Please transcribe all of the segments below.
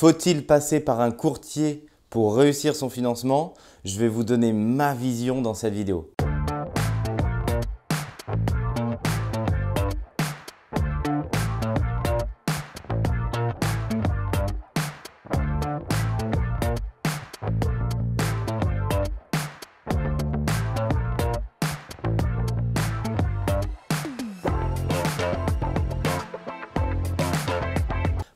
Faut-il passer par un courtier pour réussir son financement Je vais vous donner ma vision dans cette vidéo.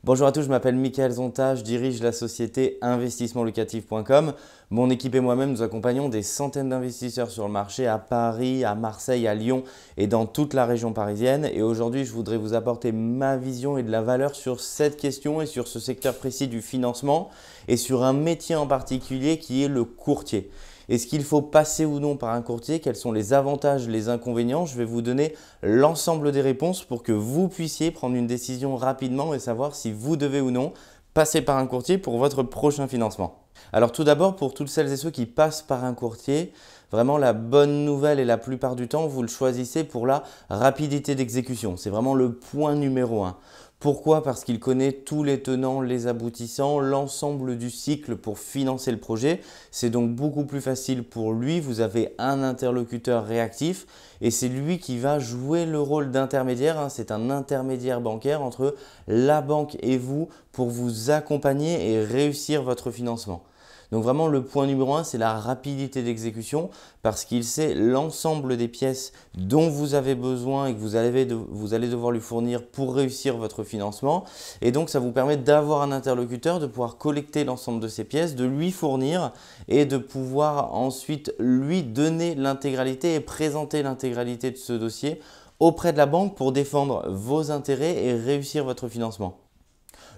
Bonjour à tous, je m'appelle Michael Zonta, je dirige la société investissementlocatif.com. Mon équipe et moi-même, nous accompagnons des centaines d'investisseurs sur le marché à Paris, à Marseille, à Lyon et dans toute la région parisienne. Et aujourd'hui, je voudrais vous apporter ma vision et de la valeur sur cette question et sur ce secteur précis du financement et sur un métier en particulier qui est le courtier. Est-ce qu'il faut passer ou non par un courtier Quels sont les avantages, les inconvénients Je vais vous donner l'ensemble des réponses pour que vous puissiez prendre une décision rapidement et savoir si vous devez ou non passer par un courtier pour votre prochain financement. Alors tout d'abord, pour toutes celles et ceux qui passent par un courtier, vraiment la bonne nouvelle est la plupart du temps, vous le choisissez pour la rapidité d'exécution. C'est vraiment le point numéro un. Pourquoi Parce qu'il connaît tous les tenants, les aboutissants, l'ensemble du cycle pour financer le projet. C'est donc beaucoup plus facile pour lui. Vous avez un interlocuteur réactif et c'est lui qui va jouer le rôle d'intermédiaire. Hein. C'est un intermédiaire bancaire entre la banque et vous pour vous accompagner et réussir votre financement. Donc vraiment le point numéro un, c'est la rapidité d'exécution parce qu'il sait l'ensemble des pièces dont vous avez besoin et que vous, vous allez devoir lui fournir pour réussir votre financement. Et donc ça vous permet d'avoir un interlocuteur, de pouvoir collecter l'ensemble de ces pièces, de lui fournir et de pouvoir ensuite lui donner l'intégralité et présenter l'intégralité de ce dossier auprès de la banque pour défendre vos intérêts et réussir votre financement.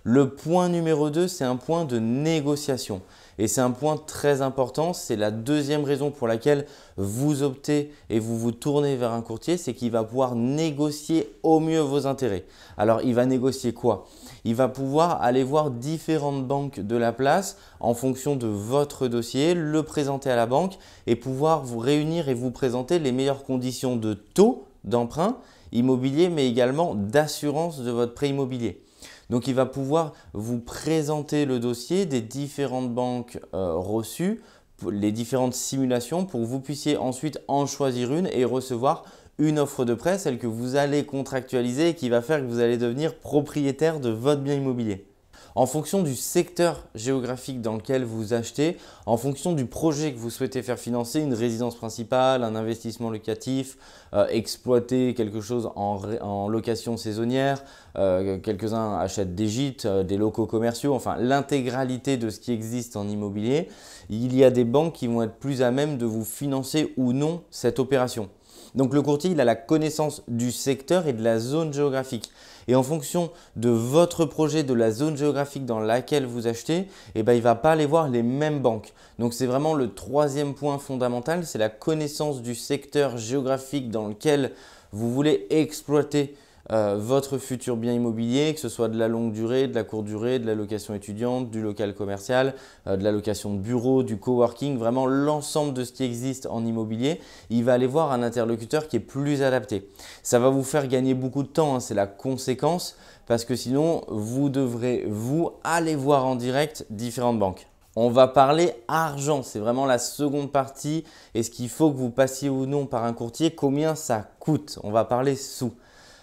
Le point numéro 2, c'est un point de négociation. Et c'est un point très important, c'est la deuxième raison pour laquelle vous optez et vous vous tournez vers un courtier, c'est qu'il va pouvoir négocier au mieux vos intérêts. Alors il va négocier quoi Il va pouvoir aller voir différentes banques de la place en fonction de votre dossier, le présenter à la banque et pouvoir vous réunir et vous présenter les meilleures conditions de taux d'emprunt immobilier, mais également d'assurance de votre prêt immobilier. Donc il va pouvoir vous présenter le dossier des différentes banques euh, reçues, les différentes simulations pour que vous puissiez ensuite en choisir une et recevoir une offre de prêt, celle que vous allez contractualiser et qui va faire que vous allez devenir propriétaire de votre bien immobilier en fonction du secteur géographique dans lequel vous achetez, en fonction du projet que vous souhaitez faire financer, une résidence principale, un investissement locatif, euh, exploiter quelque chose en, location saisonnière, euh, quelques-uns achètent des gîtes, euh, des locaux commerciaux, enfin l'intégralité de ce qui existe en immobilier, il y a des banques qui vont être plus à même de vous financer ou non cette opération. Donc le courtier, il a la connaissance du secteur et de la zone géographique. Et en fonction de votre projet, de la zone géographique dans laquelle vous achetez, eh ben, il ne va pas aller voir les mêmes banques. Donc c'est vraiment le troisième point fondamental, c'est la connaissance du secteur géographique dans lequel vous voulez exploiter euh, votre futur bien immobilier, que ce soit de la longue durée, de la courte durée, de la location étudiante, du local commercial, euh, de la location de bureau, du coworking, vraiment l'ensemble de ce qui existe en immobilier, il va aller voir un interlocuteur qui est plus adapté. Ça va vous faire gagner beaucoup de temps, hein, c'est la conséquence, parce que sinon, vous devrez, vous, aller voir en direct différentes banques. On va parler argent, c'est vraiment la seconde partie. Est-ce qu'il faut que vous passiez ou non par un courtier Combien ça coûte On va parler sous.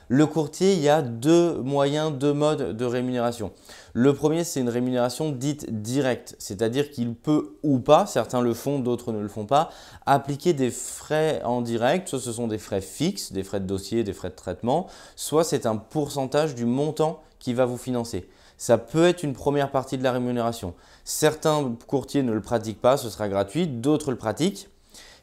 Le courtier, il y a deux moyens, deux modes de rémunération. Le premier, c'est une rémunération dite directe, c'est-à-dire qu'il peut ou pas, certains le font, d'autres ne le font pas, appliquer des frais en direct, soit ce sont des frais fixes, des frais de dossier, des frais de traitement, soit c'est un pourcentage du montant qui va vous financer. Ça peut être une première partie de la rémunération. Certains courtiers ne le pratiquent pas, ce sera gratuit, d'autres le pratiquent.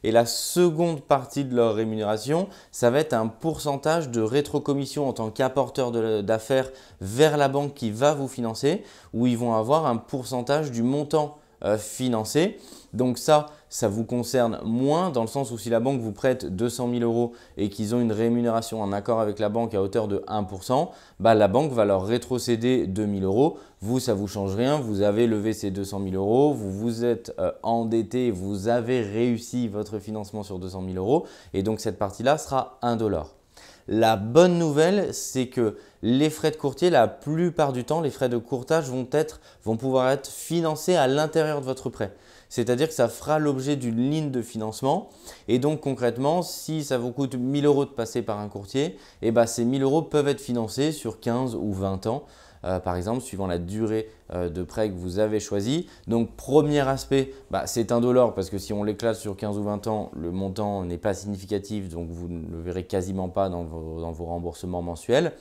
Et la seconde partie de leur rémunération, ça va être un pourcentage de rétrocommission en tant qu'apporteur d'affaires vers la banque qui va vous financer, où ils vont avoir un pourcentage du montant euh, financé. Donc ça, ça vous concerne moins dans le sens où si la banque vous prête 200 000 euros et qu'ils ont une rémunération en accord avec la banque à hauteur de 1%, bah, la banque va leur rétrocéder 2 000 euros. Vous, ça ne vous change rien. Vous avez levé ces 200 000 euros, vous vous êtes euh, endetté, vous avez réussi votre financement sur 200 000 euros et donc cette partie-là sera 1 dollar. La bonne nouvelle, c'est que les frais de courtier, la plupart du temps, les frais de courtage vont pouvoir être financés à l'intérieur de votre prêt c'est-à-dire que ça fera l'objet d'une ligne de financement. Et donc concrètement, si ça vous coûte 1000 euros de passer par un courtier, et eh ben, ces 1000 euros peuvent être financés sur 15 ou 20 ans. Euh, par exemple, suivant la durée euh, de prêt que vous avez choisi. Donc, premier aspect, c'est bah, c'est indolore parce que si on l'éclate sur 15 ou 20 ans, le montant n'est pas significatif, donc vous ne le verrez quasiment pas dans vos remboursements mensuels.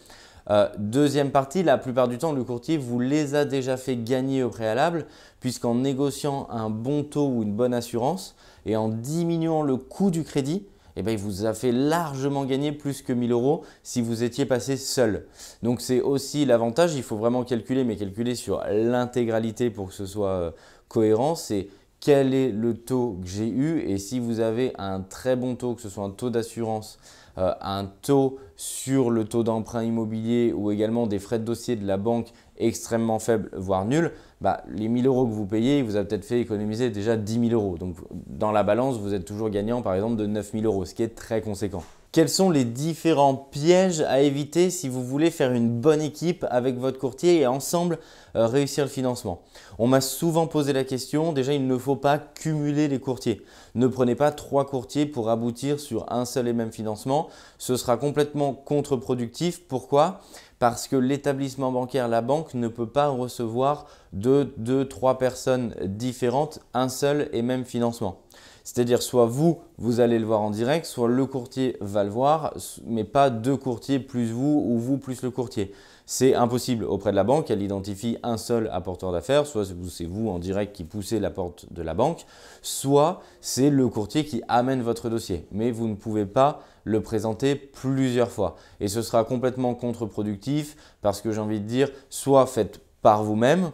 Euh, deuxième partie, la plupart du temps, le courtier vous les a déjà fait gagner au préalable, puisqu'en négociant un bon taux ou une bonne assurance et en diminuant le coût du crédit, eh bien, il vous a fait largement gagner plus que 1000 euros si vous étiez passé seul. Donc c'est aussi l'avantage, il faut vraiment calculer, mais calculer sur l'intégralité pour que ce soit euh, cohérent, c'est quel est le taux que j'ai eu et si vous avez un très bon taux, que ce soit un taux d'assurance euh, un taux sur le taux d'emprunt immobilier ou également des frais de dossier de la banque extrêmement faibles, voire nuls, bah, les 1000 euros que vous payez, vous a peut-être fait économiser déjà 10 000 euros. Donc dans la balance, vous êtes toujours gagnant par exemple de 9 000 euros, ce qui est très conséquent. Quels sont les différents pièges à éviter si vous voulez faire une bonne équipe avec votre courtier et ensemble euh, réussir le financement On m'a souvent posé la question, déjà il ne faut pas cumuler les courtiers. Ne prenez pas trois courtiers pour aboutir sur un seul et même financement, ce sera complètement contre-productif. Pourquoi parce que l'établissement bancaire, la banque, ne peut pas recevoir de deux, trois personnes différentes, un seul et même financement. C'est-à-dire soit vous, vous allez le voir en direct, soit le courtier va le voir, mais pas deux courtiers plus vous ou vous plus le courtier. C'est impossible auprès de la banque, elle identifie un seul apporteur d'affaires, soit c'est vous en direct qui poussez la porte de la banque, soit c'est le courtier qui amène votre dossier, mais vous ne pouvez pas le présenter plusieurs fois. Et ce sera complètement contre-productif parce que j'ai envie de dire, soit faites par vous-même,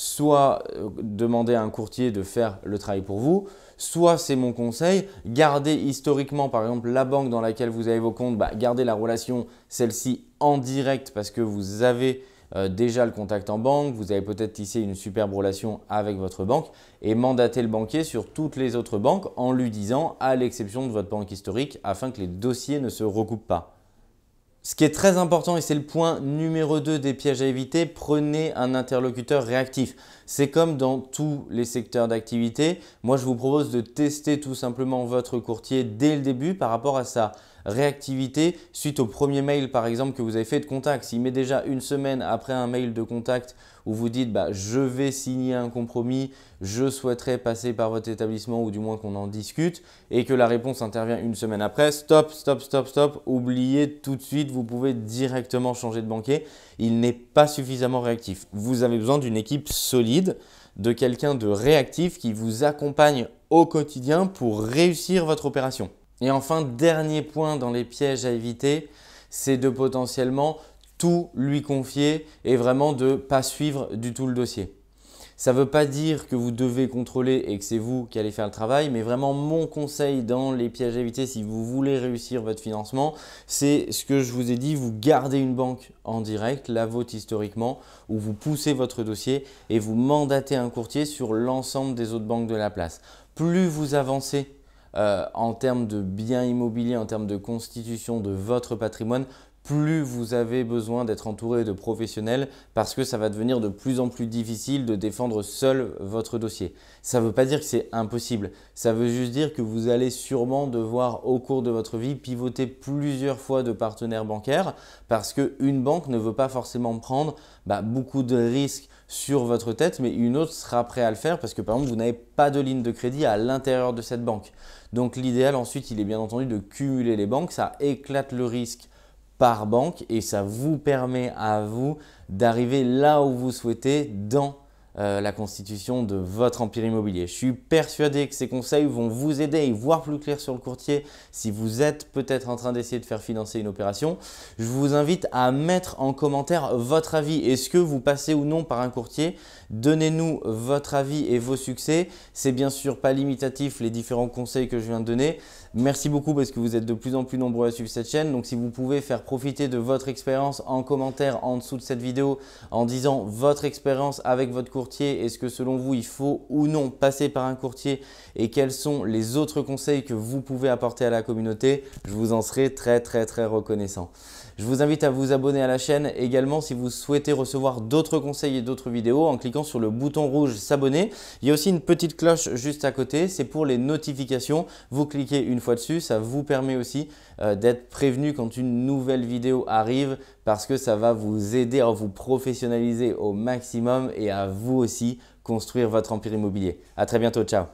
soit euh, demander à un courtier de faire le travail pour vous, soit c'est mon conseil, gardez historiquement par exemple la banque dans laquelle vous avez vos comptes, bah, gardez la relation celle-ci en direct parce que vous avez euh, déjà le contact en banque, vous avez peut-être tissé une superbe relation avec votre banque et mandatez le banquier sur toutes les autres banques en lui disant à l'exception de votre banque historique afin que les dossiers ne se recoupent pas. Ce qui est très important, et c'est le point numéro 2 des pièges à éviter, prenez un interlocuteur réactif. C'est comme dans tous les secteurs d'activité. Moi, je vous propose de tester tout simplement votre courtier dès le début par rapport à sa réactivité suite au premier mail, par exemple, que vous avez fait de contact. S'il met déjà une semaine après un mail de contact où vous dites bah, je vais signer un compromis, je souhaiterais passer par votre établissement ou du moins qu'on en discute et que la réponse intervient une semaine après, stop, stop, stop, stop, oubliez tout de suite, vous pouvez directement changer de banquier. Il n'est pas suffisamment réactif. Vous avez besoin d'une équipe solide, de quelqu'un de réactif qui vous accompagne au quotidien pour réussir votre opération. Et enfin, dernier point dans les pièges à éviter, c'est de potentiellement tout lui confier et vraiment de ne pas suivre du tout le dossier. Ça ne veut pas dire que vous devez contrôler et que c'est vous qui allez faire le travail, mais vraiment mon conseil dans les pièges à éviter si vous voulez réussir votre financement, c'est ce que je vous ai dit, vous gardez une banque en direct, la vôtre historiquement, où vous poussez votre dossier et vous mandatez un courtier sur l'ensemble des autres banques de la place. Plus vous avancez euh, en termes de biens immobiliers, en termes de constitution de votre patrimoine, plus vous avez besoin d'être entouré de professionnels parce que ça va devenir de plus en plus difficile de défendre seul votre dossier. Ça ne veut pas dire que c'est impossible, ça veut juste dire que vous allez sûrement devoir au cours de votre vie pivoter plusieurs fois de partenaires bancaires parce qu'une banque ne veut pas forcément prendre bah, beaucoup de risques sur votre tête, mais une autre sera prête à le faire parce que par exemple, vous n'avez pas de ligne de crédit à l'intérieur de cette banque. Donc l'idéal ensuite, il est bien entendu de cumuler les banques, ça éclate le risque par banque et ça vous permet à vous d'arriver là où vous souhaitez dans euh, la constitution de votre empire immobilier. Je suis persuadé que ces conseils vont vous aider à y voir plus clair sur le courtier si vous êtes peut-être en train d'essayer de faire financer une opération. Je vous invite à mettre en commentaire votre avis. Est-ce que vous passez ou non par un courtier Donnez-nous votre avis et vos succès. C'est bien sûr pas limitatif les différents conseils que je viens de donner. Merci beaucoup parce que vous êtes de plus en plus nombreux à suivre cette chaîne. Donc si vous pouvez faire profiter de votre expérience en commentaire en dessous de cette vidéo en disant votre expérience avec votre courtier, est-ce que selon vous il faut ou non passer par un courtier et quels sont les autres conseils que vous pouvez apporter à la communauté, je vous en serai très très très reconnaissant. Je vous invite à vous abonner à la chaîne également si vous souhaitez recevoir d'autres conseils et d'autres vidéos en cliquant sur le bouton rouge s'abonner. Il y a aussi une petite cloche juste à côté, c'est pour les notifications. Vous cliquez une fois dessus, ça vous permet aussi euh, d'être prévenu quand une nouvelle vidéo arrive parce que ça va vous aider à vous professionnaliser au maximum et à vous aussi construire votre empire immobilier. À très bientôt, ciao